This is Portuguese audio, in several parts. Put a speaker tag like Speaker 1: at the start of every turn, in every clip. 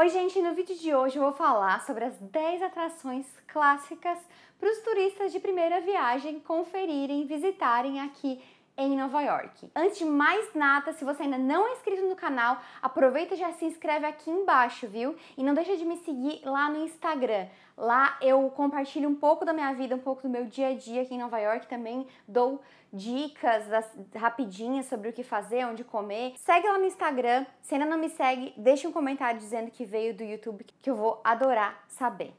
Speaker 1: Oi, gente! No vídeo de hoje eu vou falar sobre as 10 atrações clássicas para os turistas de primeira viagem conferirem, visitarem aqui em Nova York. Antes de mais nada, se você ainda não é inscrito no canal, aproveita e já se inscreve aqui embaixo, viu? E não deixa de me seguir lá no Instagram. Lá eu compartilho um pouco da minha vida, um pouco do meu dia a dia aqui em Nova York, também dou dicas rapidinhas sobre o que fazer, onde comer. Segue lá no Instagram. Se ainda não me segue, deixa um comentário dizendo que veio do YouTube, que eu vou adorar saber.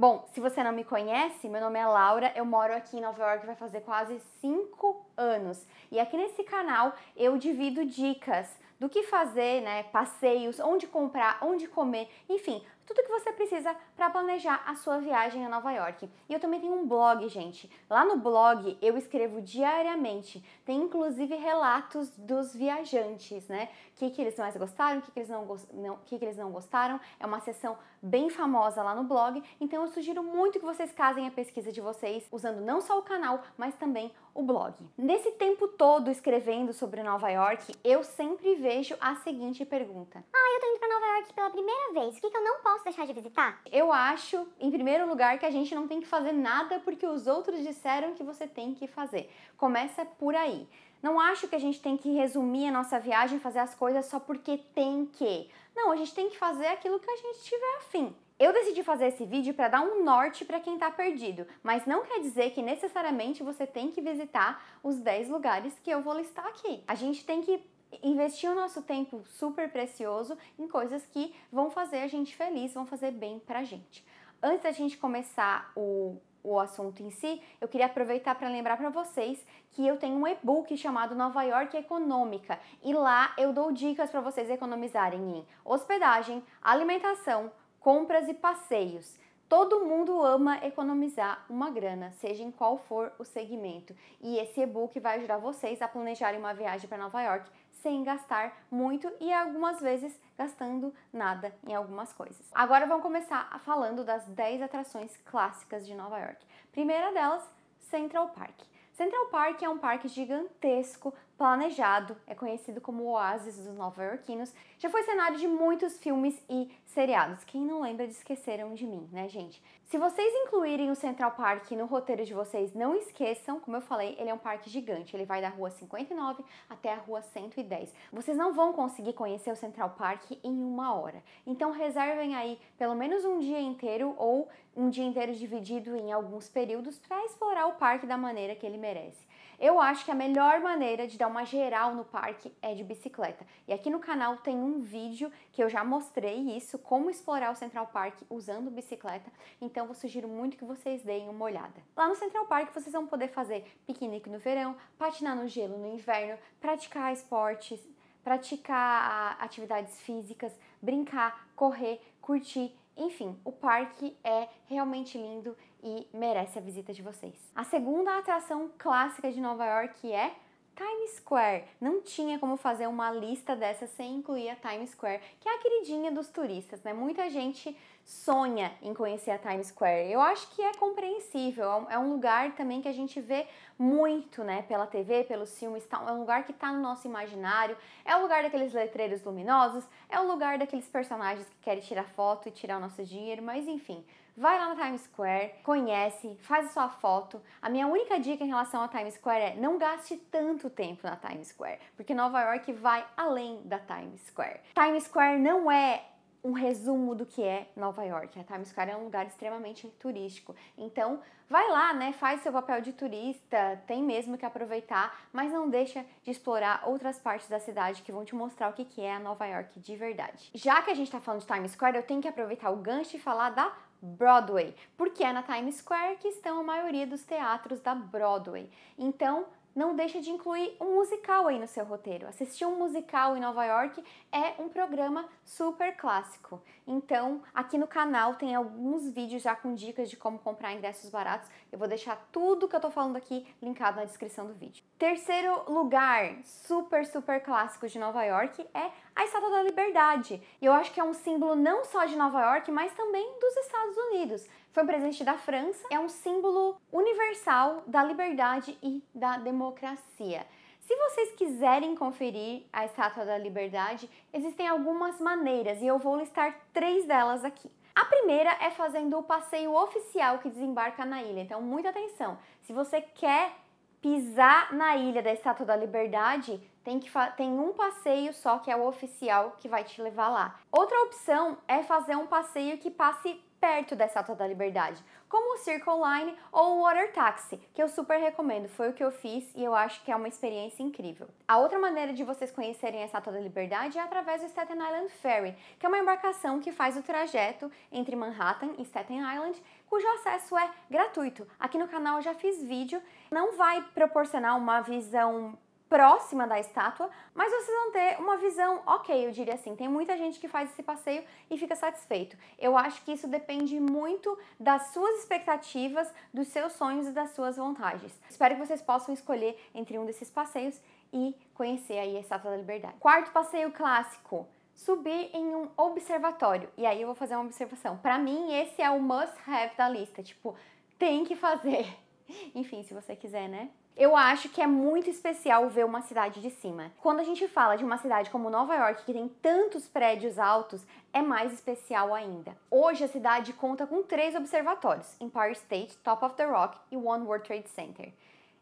Speaker 1: Bom, se você não me conhece, meu nome é Laura, eu moro aqui em Nova York, vai fazer quase 5 anos. E aqui nesse canal eu divido dicas do que fazer, né, passeios, onde comprar, onde comer, enfim, tudo que você precisa para planejar a sua viagem a Nova York. E eu também tenho um blog, gente. Lá no blog eu escrevo diariamente. Tem inclusive relatos dos viajantes, né? O que, que eles mais gostaram, o que, que, eles não, que, que eles não gostaram. É uma sessão bem famosa lá no blog. Então eu sugiro muito que vocês casem a pesquisa de vocês usando não só o canal, mas também o blog. Nesse tempo todo escrevendo sobre Nova York, eu sempre vejo a seguinte pergunta: Ah, eu tô indo para Nova York pela primeira vez. O que, que eu não posso posso deixar de visitar? Eu acho, em primeiro lugar, que a gente não tem que fazer nada porque os outros disseram que você tem que fazer. Começa por aí. Não acho que a gente tem que resumir a nossa viagem, fazer as coisas só porque tem que. Não, a gente tem que fazer aquilo que a gente tiver afim. Eu decidi fazer esse vídeo para dar um norte para quem está perdido, mas não quer dizer que necessariamente você tem que visitar os 10 lugares que eu vou listar aqui. A gente tem que investir o nosso tempo super precioso em coisas que vão fazer a gente feliz, vão fazer bem pra gente. Antes da gente começar o, o assunto em si, eu queria aproveitar para lembrar para vocês que eu tenho um e-book chamado Nova York Econômica e lá eu dou dicas para vocês economizarem em hospedagem, alimentação, compras e passeios. Todo mundo ama economizar uma grana, seja em qual for o segmento. E esse e-book vai ajudar vocês a planejarem uma viagem para Nova York sem gastar muito e algumas vezes gastando nada em algumas coisas. Agora vamos começar falando das 10 atrações clássicas de Nova York. Primeira delas, Central Park. Central Park é um parque gigantesco planejado, é conhecido como o oásis dos nova-iorquinos, já foi cenário de muitos filmes e seriados. Quem não lembra de Esqueceram de Mim, né, gente? Se vocês incluírem o Central Park no roteiro de vocês, não esqueçam, como eu falei, ele é um parque gigante. Ele vai da rua 59 até a rua 110. Vocês não vão conseguir conhecer o Central Park em uma hora. Então reservem aí pelo menos um dia inteiro ou um dia inteiro dividido em alguns períodos para explorar o parque da maneira que ele merece. Eu acho que a melhor maneira de dar uma geral no parque é de bicicleta. E aqui no canal tem um vídeo que eu já mostrei isso, como explorar o Central Park usando bicicleta. Então eu sugiro muito que vocês deem uma olhada. Lá no Central Park vocês vão poder fazer piquenique no verão, patinar no gelo no inverno, praticar esportes, praticar ah, atividades físicas, brincar, correr, curtir, enfim, o parque é realmente lindo e merece a visita de vocês. A segunda atração clássica de Nova York é Times Square. Não tinha como fazer uma lista dessa sem incluir a Times Square, que é a queridinha dos turistas, né? Muita gente sonha em conhecer a Times Square. Eu acho que é compreensível. É um é lugar também que a gente vê muito, né? Pela TV, pelos filmes, tá? é um lugar que está no nosso imaginário. É o lugar daqueles letreiros luminosos. É o lugar daqueles personagens que querem tirar foto e tirar o nosso dinheiro. Mas enfim, vai lá na Times Square, conhece, faz a sua foto. A minha única dica em relação à Times Square é não gaste tanto tempo na Times Square, porque Nova York vai além da Times Square. Times Square não é um resumo do que é Nova York. A Times Square é um lugar extremamente turístico. Então, vai lá, né, faz seu papel de turista, tem mesmo que aproveitar, mas não deixa de explorar outras partes da cidade que vão te mostrar o que que é a Nova York de verdade. Já que a gente tá falando de Times Square, eu tenho que aproveitar o gancho e falar da Broadway, porque é na Times Square que estão a maioria dos teatros da Broadway. Então, não deixa de incluir um musical aí no seu roteiro. Assistir um musical em Nova York é um programa super clássico. Então, aqui no canal tem alguns vídeos já com dicas de como comprar ingressos baratos. Eu vou deixar tudo que eu tô falando aqui linkado na descrição do vídeo. Terceiro lugar super, super clássico de Nova York é a Estátua da Liberdade. E eu acho que é um símbolo não só de Nova York, mas também dos Estados Unidos foi um presente da França, é um símbolo universal da liberdade e da democracia. Se vocês quiserem conferir a Estátua da Liberdade, existem algumas maneiras e eu vou listar três delas aqui. A primeira é fazendo o passeio oficial que desembarca na ilha, então muita atenção. Se você quer pisar na ilha da Estátua da Liberdade, tem, que tem um passeio só que é o oficial que vai te levar lá. Outra opção é fazer um passeio que passe perto da Estátua da Liberdade, como o Circle Line ou o Water Taxi, que eu super recomendo, foi o que eu fiz e eu acho que é uma experiência incrível. A outra maneira de vocês conhecerem a Estátua da Liberdade é através do Staten Island Ferry, que é uma embarcação que faz o trajeto entre Manhattan e Staten Island, cujo acesso é gratuito. Aqui no canal eu já fiz vídeo, não vai proporcionar uma visão próxima da estátua, mas vocês vão ter uma visão, ok, eu diria assim, tem muita gente que faz esse passeio e fica satisfeito. Eu acho que isso depende muito das suas expectativas, dos seus sonhos e das suas vontades. Espero que vocês possam escolher entre um desses passeios e conhecer aí a Estátua da Liberdade. Quarto passeio clássico, subir em um observatório. E aí eu vou fazer uma observação. Para mim, esse é o must have da lista, tipo, tem que fazer. Enfim, se você quiser, né? Eu acho que é muito especial ver uma cidade de cima. Quando a gente fala de uma cidade como Nova York, que tem tantos prédios altos, é mais especial ainda. Hoje a cidade conta com três observatórios: Empire State, Top of the Rock e One World Trade Center.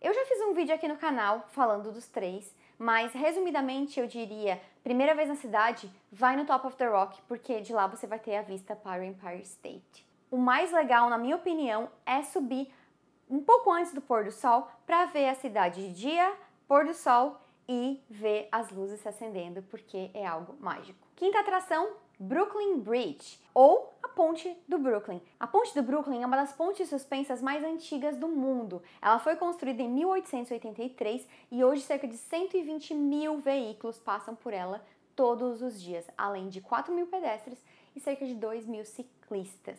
Speaker 1: Eu já fiz um vídeo aqui no canal falando dos três, mas resumidamente eu diria: primeira vez na cidade, vai no Top of the Rock, porque de lá você vai ter a vista para o Empire State. O mais legal, na minha opinião, é subir um pouco antes do pôr do sol para ver a cidade de dia, pôr do sol e ver as luzes se acendendo, porque é algo mágico. Quinta atração, Brooklyn Bridge, ou a Ponte do Brooklyn. A Ponte do Brooklyn é uma das pontes suspensas mais antigas do mundo. Ela foi construída em 1883 e hoje cerca de 120 mil veículos passam por ela todos os dias, além de 4 mil pedestres e cerca de 2 mil ciclistas.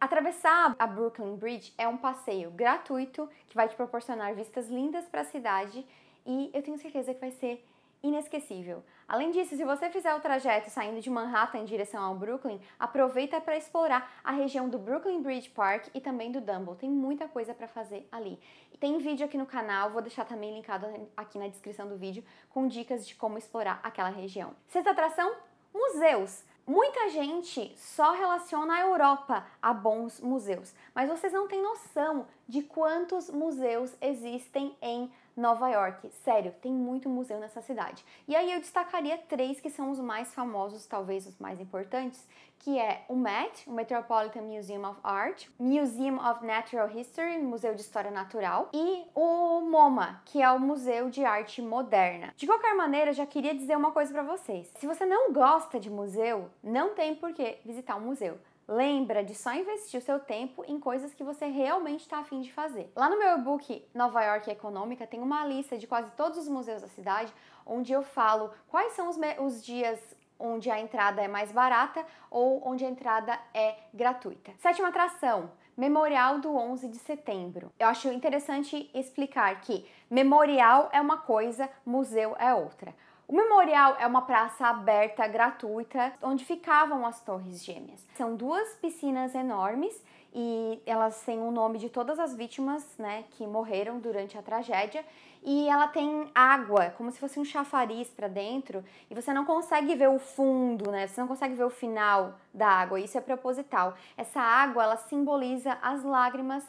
Speaker 1: Atravessar a Brooklyn Bridge é um passeio gratuito que vai te proporcionar vistas lindas para a cidade e eu tenho certeza que vai ser inesquecível. Além disso, se você fizer o trajeto saindo de Manhattan em direção ao Brooklyn, aproveita para explorar a região do Brooklyn Bridge Park e também do Dumble. Tem muita coisa para fazer ali. Tem vídeo aqui no canal, vou deixar também linkado aqui na descrição do vídeo com dicas de como explorar aquela região. Sexta atração, museus. Muita gente só relaciona a Europa a bons museus, mas vocês não têm noção de quantos museus existem em Nova York. Sério, tem muito museu nessa cidade. E aí eu destacaria três que são os mais famosos, talvez os mais importantes, que é o MET, o Metropolitan Museum of Art, Museum of Natural History, Museu de História Natural, e o MoMA, que é o Museu de Arte Moderna. De qualquer maneira, já queria dizer uma coisa para vocês. Se você não gosta de museu, não tem por que visitar um museu. Lembra de só investir o seu tempo em coisas que você realmente está afim de fazer. Lá no meu e-book Nova York Econômica tem uma lista de quase todos os museus da cidade, onde eu falo quais são os, os dias onde a entrada é mais barata ou onde a entrada é gratuita. Sétima atração, Memorial do 11 de setembro. Eu acho interessante explicar que memorial é uma coisa, museu é outra. O memorial é uma praça aberta gratuita onde ficavam as Torres Gêmeas. São duas piscinas enormes e elas têm o nome de todas as vítimas, né, que morreram durante a tragédia. E ela tem água, como se fosse um chafariz para dentro, e você não consegue ver o fundo, né? Você não consegue ver o final da água. Isso é proposital. Essa água, ela simboliza as lágrimas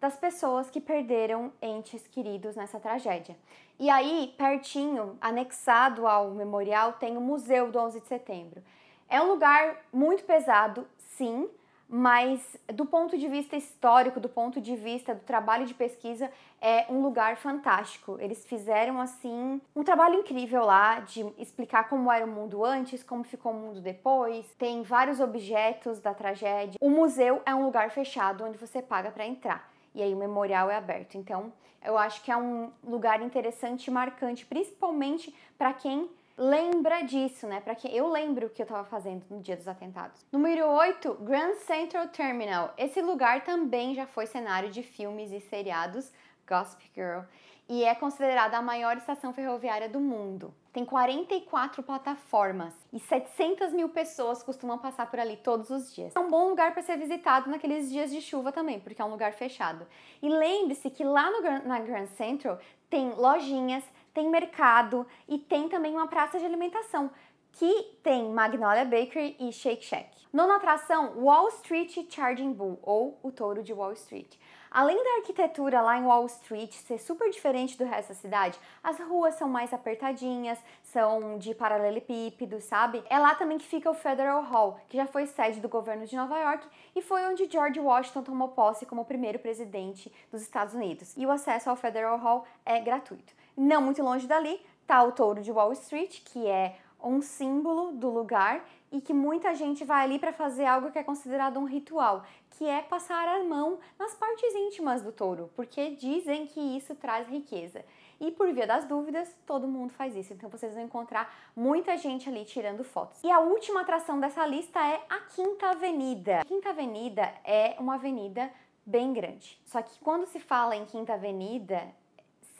Speaker 1: das pessoas que perderam entes queridos nessa tragédia. E aí, pertinho, anexado ao memorial, tem o Museu do 11 de Setembro. É um lugar muito pesado, sim, mas do ponto de vista histórico, do ponto de vista do trabalho de pesquisa, é um lugar fantástico. Eles fizeram assim um trabalho incrível lá de explicar como era o mundo antes, como ficou o mundo depois. Tem vários objetos da tragédia. O museu é um lugar fechado onde você paga para entrar e aí o memorial é aberto. Então, eu acho que é um lugar interessante e marcante, principalmente para quem lembra disso, né? Para quem eu lembro o que eu estava fazendo no dia dos atentados. Número 8, Grand Central Terminal. Esse lugar também já foi cenário de filmes e seriados Gossip Girl e é considerada a maior estação ferroviária do mundo tem 44 plataformas e 700 mil pessoas costumam passar por ali todos os dias. É um bom lugar para ser visitado naqueles dias de chuva também, porque é um lugar fechado. E lembre-se que lá no, na Grand Central tem lojinhas, tem mercado e tem também uma praça de alimentação que tem Magnolia Bakery e Shake Shack. Nona atração, Wall Street Charging Bull, ou o touro de Wall Street. Além da arquitetura lá em Wall Street ser super diferente do resto da cidade, as ruas são mais apertadinhas, são de paralelepípedo, sabe? É lá também que fica o Federal Hall, que já foi sede do governo de Nova York e foi onde George Washington tomou posse como primeiro presidente dos Estados Unidos. E o acesso ao Federal Hall é gratuito. Não muito longe dali, tá o Touro de Wall Street, que é um símbolo do lugar e que muita gente vai ali para fazer algo que é considerado um ritual, que é passar a mão nas partes íntimas do touro, porque dizem que isso traz riqueza. E por via das dúvidas, todo mundo faz isso. Então vocês vão encontrar muita gente ali tirando fotos. E a última atração dessa lista é a Quinta Avenida. A Quinta Avenida é uma avenida bem grande. Só que quando se fala em Quinta Avenida,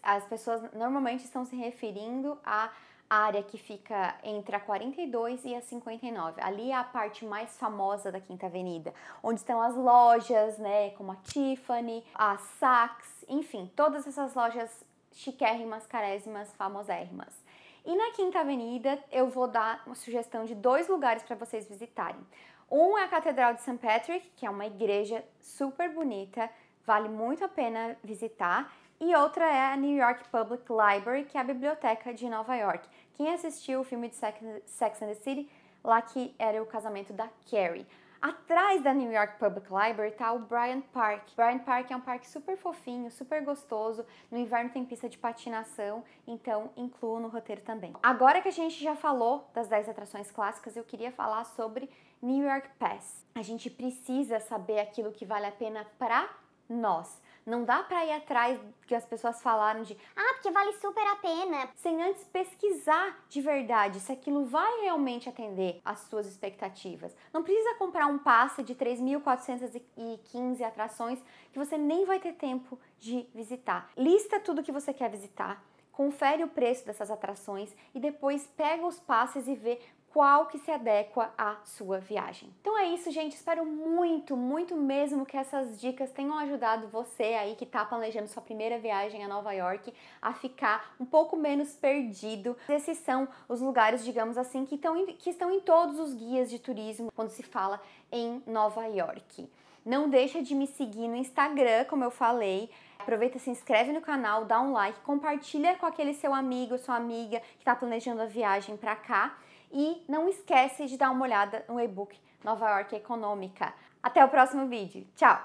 Speaker 1: as pessoas normalmente estão se referindo a área que fica entre a 42 e a 59. Ali é a parte mais famosa da Quinta Avenida, onde estão as lojas, né, como a Tiffany, a Saks, enfim, todas essas lojas chiquérrimas, carésimas, famosérrimas. E na Quinta Avenida eu vou dar uma sugestão de dois lugares para vocês visitarem. Um é a Catedral de St. Patrick, que é uma igreja super bonita, vale muito a pena visitar e outra é a New York Public Library, que é a biblioteca de Nova York. Quem assistiu o filme de Sex and the City, lá que era o casamento da Carrie. Atrás da New York Public Library está o Bryant Park. Bryant Park é um parque super fofinho, super gostoso. No inverno tem pista de patinação, então incluo no roteiro também. Agora que a gente já falou das 10 atrações clássicas, eu queria falar sobre New York Pass. A gente precisa saber aquilo que vale a pena para nós. Não dá para ir atrás que as pessoas falaram de ah, porque vale super a pena, sem antes pesquisar de verdade se aquilo vai realmente atender às suas expectativas. Não precisa comprar um passe de 3.415 atrações que você nem vai ter tempo de visitar. Lista tudo que você quer visitar confere o preço dessas atrações e depois pega os passes e vê qual que se adequa à sua viagem. Então é isso, gente. Espero muito, muito mesmo que essas dicas tenham ajudado você aí que está planejando sua primeira viagem a Nova York a ficar um pouco menos perdido. Esses são os lugares, digamos assim, que, tão, que estão em todos os guias de turismo quando se fala em Nova York. Não deixa de me seguir no Instagram, como eu falei. Aproveita, se inscreve no canal, dá um like, compartilha com aquele seu amigo, sua amiga que está planejando a viagem para cá. E não esquece de dar uma olhada no e-book Nova York Econômica. Até o próximo vídeo. Tchau!